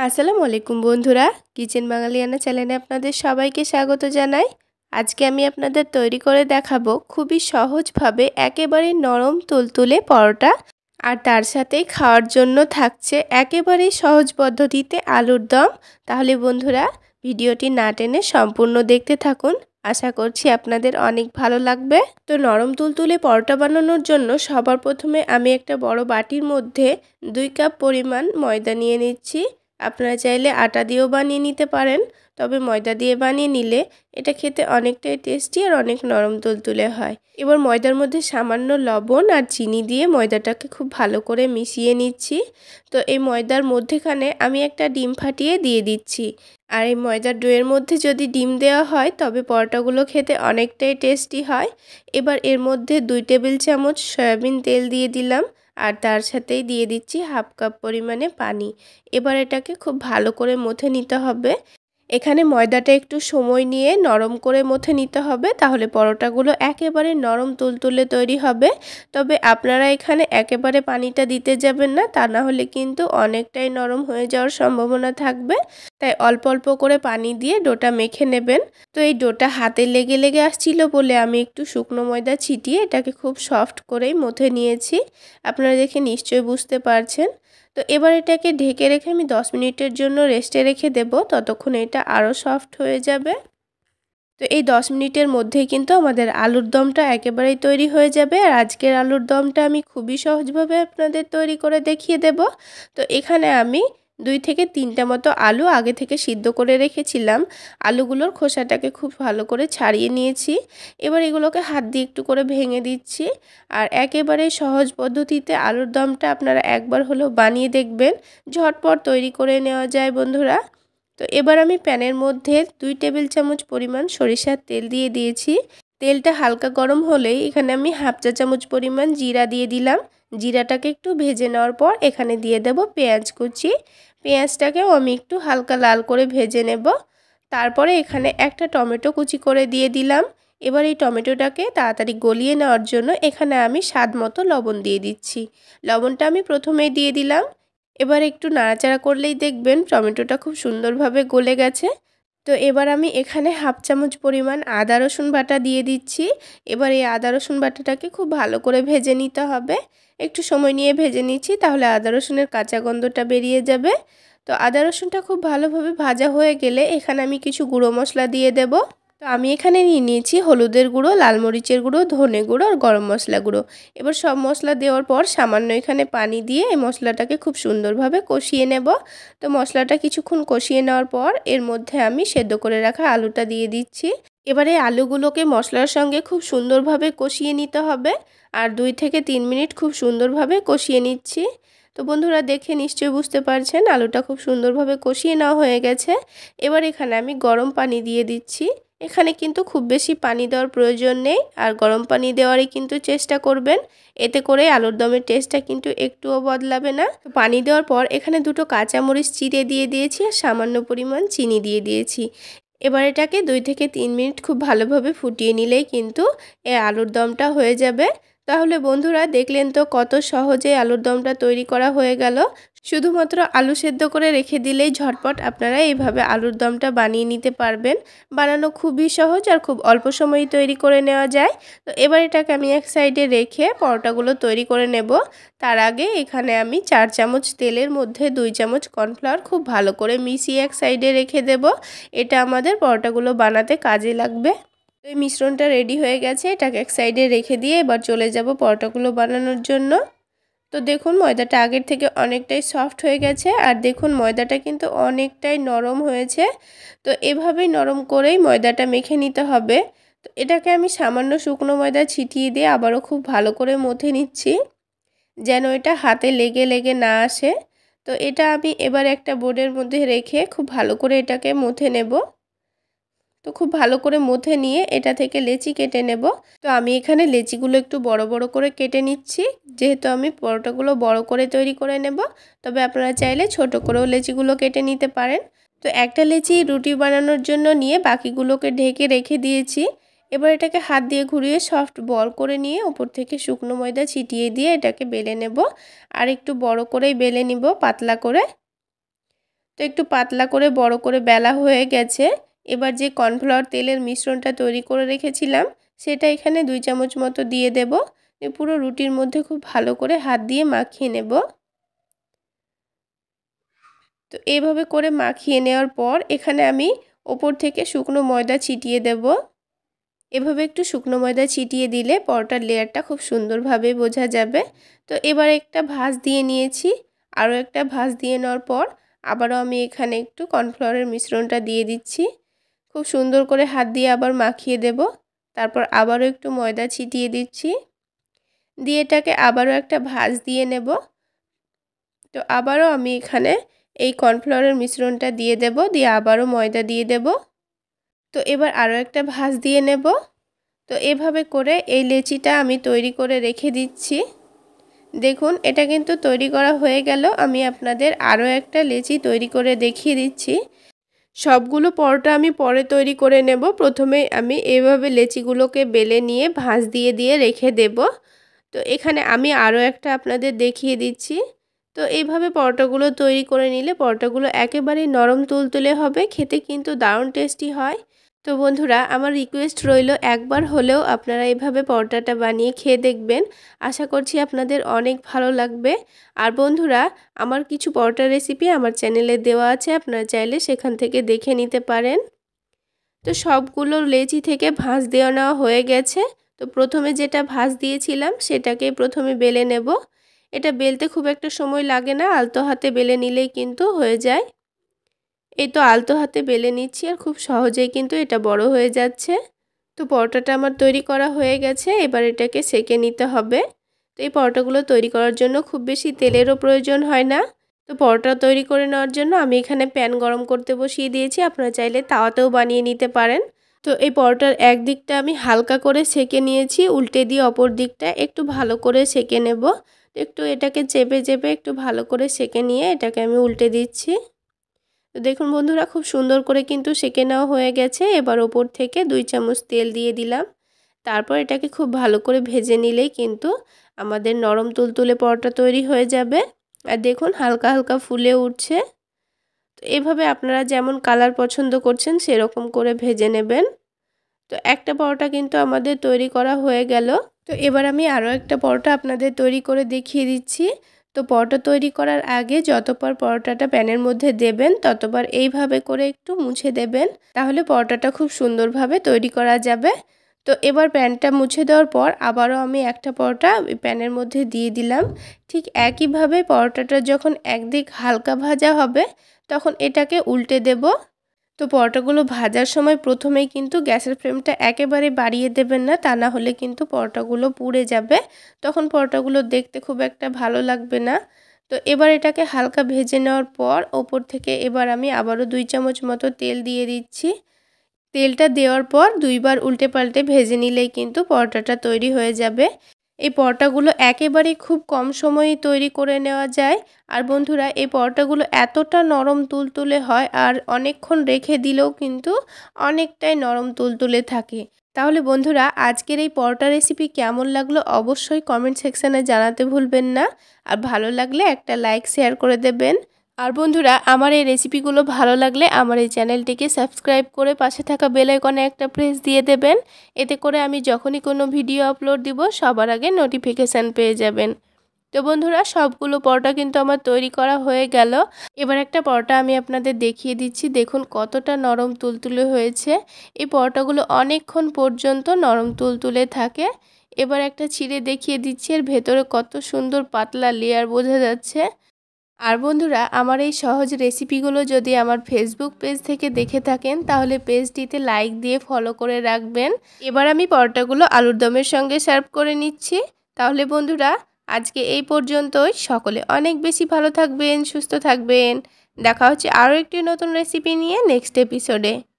আসসালামু আলাইকুম বন্ধুরা কিচেন বাঙালিয়ানা চ্যানেলে আপনাদের সবাইকে স্বাগত জানাই আজকে আমি আপনাদের তৈরি করে দেখাবো খুবই সহজভাবে একেবারে নরম তুলতুলে পরোটা আর তার সাথে খাওয়ার জন্য থাকছে একেবারে সহজ পদ্ধতিতে আলুর দম তাহলে বন্ধুরা ভিডিওটি না টেনে সম্পূর্ণ দেখতে থাকুন আশা করছি আপনাদের অনেক ভালো লাগবে তো নরম তুলতুলে পরোটা বানানোর জন্য সবার প্রথমে আমি একটা বড় বাটির মধ্যে দুই কাপ পরিমাণ ময়দা নিয়ে নিচ্ছি আপনারা চাইলে আটা দিয়েও বানিয়ে নিতে পারেন তবে ময়দা দিয়ে বানিয়ে নিলে এটা খেতে অনেকটাই টেস্টি আর অনেক নরম তুলতুলে হয় এবার ময়দার মধ্যে সামান্য লবণ আর চিনি দিয়ে ময়দাটাকে খুব ভালো করে মিশিয়ে নিচ্ছি তো এই ময়দার মধ্যেখানে আমি একটা ডিম ফাটিয়ে দিয়ে দিচ্ছি আর এই ময়দার ডোয়ের মধ্যে যদি ডিম দেওয়া হয় তবে পরোটাগুলো খেতে অনেকটাই টেস্টি হয় এবার এর মধ্যে দুই টেবিল চামচ সয়াবিন তেল দিয়ে দিলাম আর তার সাথেই দিয়ে দিচ্ছি হাফ কাপ পরিমাণে পানি এবার এটাকে খুব ভালো করে মথে নিতে হবে এখানে ময়দাটা একটু সময় নিয়ে নরম করে মথে নিতে হবে তাহলে পরোটাগুলো একেবারে নরম তুলতুলে তৈরি হবে তবে আপনারা এখানে একেবারে পানিটা দিতে যাবেন না তা না হলে কিন্তু অনেকটাই নরম হয়ে যাওয়ার সম্ভাবনা থাকবে তাই অল্প অল্প করে পানি দিয়ে ডোটা মেখে নেবেন তো এই ডোটা হাতে লেগে লেগে আসছিল বলে আমি একটু শুকনো ময়দা ছিটিয়ে এটাকে খুব সফট করেই মথে নিয়েছি আপনারা দেখে নিশ্চয়ই বুঝতে পারছেন তো এবার এটাকে ঢেকে রেখে আমি 10 মিনিটের জন্য রেস্টে রেখে দেব ততক্ষণ এটা আরও সফট হয়ে যাবে তো এই 10 মিনিটের মধ্যেই কিন্তু আমাদের আলুর দমটা একেবারেই তৈরি হয়ে যাবে আর আজকের আলুর দমটা আমি খুবই সহজভাবে আপনাদের তৈরি করে দেখিয়ে দেব তো এখানে আমি দুই থেকে তিনটা মতো আলু আগে থেকে সিদ্ধ করে রেখেছিলাম আলুগুলোর খোসাটাকে খুব ভালো করে ছাড়িয়ে নিয়েছি এবার এগুলোকে হাত দিয়ে একটু করে ভেঙে দিচ্ছি আর একেবারে সহজ পদ্ধতিতে আলুর দমটা আপনারা একবার হলেও বানিয়ে দেখবেন ঝটপট তৈরি করে নেওয়া যায় বন্ধুরা তো এবার আমি প্যানের মধ্যে দুই টেবিল চামচ পরিমাণ সরিষার তেল দিয়ে দিয়েছি তেলটা হালকা গরম হলেই এখানে আমি হাফ চা চামচ পরিমাণ জিরা দিয়ে দিলাম জিরাটাকে একটু ভেজে নেওয়ার পর এখানে দিয়ে দেব পেঁয়াজ কুচি পেঁয়াজটাকেও আমি একটু হালকা লাল করে ভেজে নেব তারপরে এখানে একটা টমেটো কুচি করে দিয়ে দিলাম এবার এই টমেটোটাকে তাড়াতাড়ি গলিয়ে নেওয়ার জন্য এখানে আমি স্বাদ মতো লবণ দিয়ে দিচ্ছি লবণটা আমি প্রথমেই দিয়ে দিলাম এবার একটু নাড়াচাড়া করলেই দেখবেন টমেটোটা খুব সুন্দরভাবে গলে গেছে তো এবার আমি এখানে হাফ চামচ পরিমাণ আদা রসুন বাটা দিয়ে দিচ্ছি এবার এই আদা রসুন বাটাটাকে খুব ভালো করে ভেজে নিতে হবে একটু সময় নিয়ে ভেজে নিচ্ছি তাহলে আদা রসুনের কাঁচা গন্ধটা বেরিয়ে যাবে তো আদা রসুনটা খুব ভালোভাবে ভাজা হয়ে গেলে এখানে আমি কিছু গুঁড়ো মশলা দিয়ে দেব তো আমি এখানে নিয়ে নিয়েছি হলুদের গুঁড়ো লাল মরিচের গুঁড়ো ধনে গুঁড়ো আর গরম মশলা গুঁড়ো এবার সব মশলা দেওয়ার পর সামান্য এখানে পানি দিয়ে এই মশলাটাকে খুব সুন্দরভাবে কষিয়ে নেব তো মশলাটা কিছুক্ষণ কষিয়ে নেওয়ার পর এর মধ্যে আমি সেদ্ধ করে রাখা আলুটা দিয়ে দিচ্ছি এবারে আলুগুলোকে মশলার সঙ্গে খুব সুন্দরভাবে কষিয়ে নিতে হবে আর দুই থেকে তিন মিনিট খুব সুন্দরভাবে কষিয়ে নিচ্ছি তো বন্ধুরা দেখে নিশ্চয়ই বুঝতে পারছেন আলুটা খুব সুন্দরভাবে কষিয়ে নেওয়া হয়ে গেছে এবার এখানে আমি গরম পানি দিয়ে দিচ্ছি এখানে কিন্তু খুব বেশি পানি দেওয়ার প্রয়োজন নেই আর গরম পানি দেওয়ারই কিন্তু চেষ্টা করবেন এতে করে আলুর দমের টেস্টটা কিন্তু একটুও বদলাবে না পানি দেওয়ার পর এখানে দুটো কাঁচামরিচ চিরে দিয়ে দিয়েছি আর সামান্য পরিমাণ চিনি দিয়ে দিয়েছি এবার এটাকে দুই থেকে তিন মিনিট খুব ভালোভাবে ফুটিয়ে নিলেই কিন্তু এ আলুর দমটা হয়ে যাবে তাহলে বন্ধুরা দেখলেন তো কত সহজে আলুর দমটা তৈরি করা হয়ে গেল শুধুমাত্র আলু সেদ্ধ করে রেখে দিলেই ঝটপট আপনারা এইভাবে আলুর দমটা বানিয়ে নিতে পারবেন বানানো খুবই সহজ আর খুব অল্প সময়ই তৈরি করে নেওয়া যায় তো এবার এটাকে আমি এক সাইডে রেখে পরোটাগুলো তৈরি করে নেব তার আগে এখানে আমি চার চামচ তেলের মধ্যে দুই চামচ কর্নফ্লাওয়ার খুব ভালো করে মিশিয়ে এক সাইডে রেখে দেব এটা আমাদের পরোটাগুলো বানাতে কাজে লাগবে তো এই মিশ্রণটা রেডি হয়ে গেছে এটাকে এক সাইডে রেখে দিয়ে এবার চলে যাব পরোটাগুলো বানানোর জন্য তো দেখুন ময়দাটা আগের থেকে অনেকটাই সফট হয়ে গেছে আর দেখুন ময়দাটা কিন্তু অনেকটাই নরম হয়েছে তো এভাবেই নরম করেই ময়দাটা মেখে নিতে হবে তো এটাকে আমি সামান্য শুকনো ময়দা ছিটিয়ে দিয়ে আবারও খুব ভালো করে মথে নিচ্ছি যেন এটা হাতে লেগে লেগে না আসে তো এটা আমি এবার একটা বোর্ডের মধ্যে রেখে খুব ভালো করে এটাকে মুথে নেব তো খুব ভালো করে মথে নিয়ে এটা থেকে লেচি কেটে নেব তো আমি এখানে লেচিগুলো একটু বড় বড় করে কেটে নিচ্ছি যেহেতু আমি পরোটাগুলো বড় করে তৈরি করে নেব তবে আপনারা চাইলে ছোট করেও লেচিগুলো কেটে নিতে পারেন তো একটা লেচি রুটি বানানোর জন্য নিয়ে বাকিগুলোকে ঢেকে রেখে দিয়েছি এবার এটাকে হাত দিয়ে ঘুরিয়ে সফট বল করে নিয়ে ওপর থেকে শুকনো ময়দা ছিটিয়ে দিয়ে এটাকে বেলে নেব আর একটু বড় করেই বেলে নিব পাতলা করে তো একটু পাতলা করে বড় করে বেলা হয়ে গেছে এবার যে কর্নফ্লাওয়ার তেলের মিশ্রণটা তৈরি করে রেখেছিলাম সেটা এখানে দুই চামচ মতো দিয়ে দেব পুরো রুটির মধ্যে খুব ভালো করে হাত দিয়ে মাখিয়ে নেব তো এইভাবে করে মাখিয়ে নেওয়ার পর এখানে আমি ওপর থেকে শুকনো ময়দা ছিটিয়ে দেব এভাবে একটু শুকনো ময়দা ছিটিয়ে দিলে পরোটার লেয়ারটা খুব সুন্দরভাবে বোঝা যাবে তো এবার একটা ভাঁজ দিয়ে নিয়েছি আরও একটা ভাঁজ দিয়ে নেওয়ার পর আবারও আমি এখানে একটু কর্নফ্লাওয়ারের মিশ্রণটা দিয়ে দিচ্ছি খুব সুন্দর করে হাত দিয়ে আবার মাখিয়ে দেব তারপর আবারও একটু ময়দা ছিটিয়ে দিচ্ছি দিয়ে এটাকে আবারও একটা ভাজ দিয়ে নেব তো আবারও আমি এখানে এই কর্নফ্লাওয়ারের মিশ্রণটা দিয়ে দেব দিয়ে আবারও ময়দা দিয়ে দেব তো এবার আরও একটা ভাজ দিয়ে নেব তো এভাবে করে এই লেচিটা আমি তৈরি করে রেখে দিচ্ছি দেখুন এটা কিন্তু তৈরি করা হয়ে গেল আমি আপনাদের আরও একটা লেচি তৈরি করে দেখিয়ে দিচ্ছি সবগুলো পরোটা আমি পরে তৈরি করে নেব প্রথমে আমি এইভাবে লেচিগুলোকে বেলে নিয়ে ভাঁজ দিয়ে দিয়ে রেখে দেব তো এখানে আমি আরও একটা আপনাদের দেখিয়ে দিচ্ছি তো এইভাবে পরোটাগুলো তৈরি করে নিলে পরোটাগুলো একেবারেই নরম তুলতুলে হবে খেতে কিন্তু দারুণ টেস্টি হয় তো বন্ধুরা আমার রিকোয়েস্ট রইল একবার হলেও আপনারা এভাবে পরোটাটা বানিয়ে খেয়ে দেখবেন আশা করছি আপনাদের অনেক ভালো লাগবে আর বন্ধুরা আমার কিছু পরোটা রেসিপি আমার চ্যানেলে দেওয়া আছে আপনারা চাইলে সেখান থেকে দেখে নিতে পারেন তো সবগুলো লেচি থেকে ভাঁজ দেওয়া নেওয়া হয়ে গেছে তো প্রথমে যেটা ভাঁজ দিয়েছিলাম সেটাকে প্রথমে বেলে নেব এটা বেলতে খুব একটা সময় লাগে না আলতো হাতে বেলে নিলেই কিন্তু হয়ে যায় এই তো আলতো হাতে বেলে নিচ্ছি আর খুব সহজেই কিন্তু এটা বড় হয়ে যাচ্ছে তো পরোটাটা আমার তৈরি করা হয়ে গেছে এবার এটাকে সেকে নিতে হবে তো এই পরোটাগুলো তৈরি করার জন্য খুব বেশি তেলেরও প্রয়োজন হয় না তো পরোটা তৈরি করে নেওয়ার জন্য আমি এখানে প্যান গরম করতে বসিয়ে দিয়েছি আপনারা চাইলে তাওয়াতেও বানিয়ে নিতে পারেন তো এই পরোটার এক দিকটা আমি হালকা করে সেকে নিয়েছি উল্টে দিয়ে অপর দিকটা একটু ভালো করে সেকে নেব একটু এটাকে চেপে চেপে একটু ভালো করে সেকে নিয়ে এটাকে আমি উল্টে দিচ্ছি দেখুন বন্ধুরা খুব সুন্দর করে কিন্তু সেঁকে নেওয়া হয়ে গেছে এবার ওপর থেকে দুই চামচ তেল দিয়ে দিলাম তারপর এটাকে খুব ভালো করে ভেজে নিলেই কিন্তু আমাদের নরম তুলতুলে পরোটা তৈরি হয়ে যাবে আর দেখুন হালকা হালকা ফুলে উঠছে তো এভাবে আপনারা যেমন কালার পছন্দ করছেন সেরকম করে ভেজে নেবেন তো একটা পরোটা কিন্তু আমাদের তৈরি করা হয়ে গেল তো এবার আমি আরও একটা পরোটা আপনাদের তৈরি করে দেখিয়ে দিচ্ছি তো পরোটা তৈরি করার আগে যতবার পরোটাটা প্যানের মধ্যে দেবেন ততবার এইভাবে করে একটু মুছে দেবেন তাহলে পরোটাটা খুব সুন্দরভাবে তৈরি করা যাবে তো এবার প্যানটা মুছে দেওয়ার পর আবারও আমি একটা পরোটা প্যানের মধ্যে দিয়ে দিলাম ঠিক একইভাবে পরোটাটা যখন একদিক হালকা ভাজা হবে তখন এটাকে উল্টে দেব তো পরোটাগুলো ভাজার সময় প্রথমেই কিন্তু গ্যাসের ফ্লেমটা একেবারে বাড়িয়ে দেবেন না তা না হলে কিন্তু পরোটাগুলো পুড়ে যাবে তখন পরোটাগুলো দেখতে খুব একটা ভালো লাগবে না তো এবার এটাকে হালকা ভেজে নেওয়ার পর ওপর থেকে এবার আমি আবারও দুই চামচ মতো তেল দিয়ে দিচ্ছি তেলটা দেওয়ার পর দুইবার উল্টে পাল্টে ভেজে নিলেই কিন্তু পরোটাটা তৈরি হয়ে যাবে এই পরোটাগুলো একেবারেই খুব কম সময়ে তৈরি করে নেওয়া যায় আর বন্ধুরা এই পরোটাগুলো এতটা নরম তুলতুলে হয় আর অনেকক্ষণ রেখে দিলেও কিন্তু অনেকটাই নরম তুলতুলে থাকে তাহলে বন্ধুরা আজকের এই পরোটা রেসিপি কেমন লাগলো অবশ্যই কমেন্ট সেকশানে জানাতে ভুলবেন না আর ভালো লাগলে একটা লাইক শেয়ার করে দেবেন আর বন্ধুরা আমার এই রেসিপিগুলো ভালো লাগলে আমার এই চ্যানেলটিকে সাবস্ক্রাইব করে পাশে থাকা বেলাইকনে একটা প্রেস দিয়ে দেবেন এতে করে আমি যখনই কোনো ভিডিও আপলোড দিব সবার আগে নোটিফিকেশান পেয়ে যাবেন তো বন্ধুরা সবগুলো পরোটা কিন্তু আমার তৈরি করা হয়ে গেল এবার একটা পরোটা আমি আপনাদের দেখিয়ে দিচ্ছি দেখুন কতটা নরম তুলতুলে হয়েছে এই পরোটাগুলো অনেকক্ষণ পর্যন্ত নরম তুলতুলে থাকে এবার একটা ছিঁড়ে দেখিয়ে দিচ্ছি এর ভেতরে কত সুন্দর পাতলা লেয়ার বোঝা যাচ্ছে আর বন্ধুরা আমার এই সহজ রেসিপিগুলো যদি আমার ফেসবুক পেজ থেকে দেখে থাকেন তাহলে পেজটিতে লাইক দিয়ে ফলো করে রাখবেন এবার আমি পরোটাগুলো আলুর দমের সঙ্গে সার্ভ করে নিচ্ছি তাহলে বন্ধুরা আজকে এই পর্যন্তই সকলে অনেক বেশি ভালো থাকবেন সুস্থ থাকবেন দেখা হচ্ছে আরও একটি নতুন রেসিপি নিয়ে নেক্সট এপিসোডে